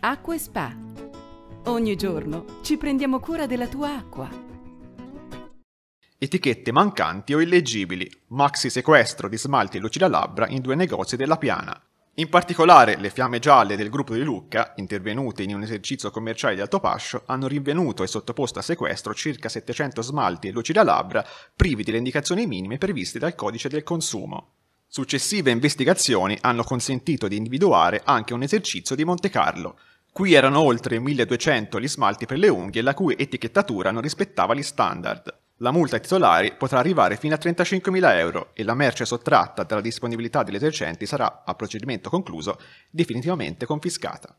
Acqua e Spa. Ogni giorno ci prendiamo cura della tua acqua. Etichette mancanti o illeggibili. Maxi sequestro di smalti lucida labbra in due negozi della Piana. In particolare, le fiamme gialle del gruppo di Lucca, intervenute in un esercizio commerciale di Altopascio, hanno rinvenuto e sottoposto a sequestro circa 700 smalti e lucida labbra privi delle indicazioni minime previste dal codice del consumo. Successive investigazioni hanno consentito di individuare anche un esercizio di Monte Carlo. Qui erano oltre 1200 gli smalti per le unghie la cui etichettatura non rispettava gli standard. La multa ai titolari potrà arrivare fino a 35.000 euro e la merce sottratta dalla disponibilità degli esercenti sarà, a procedimento concluso, definitivamente confiscata.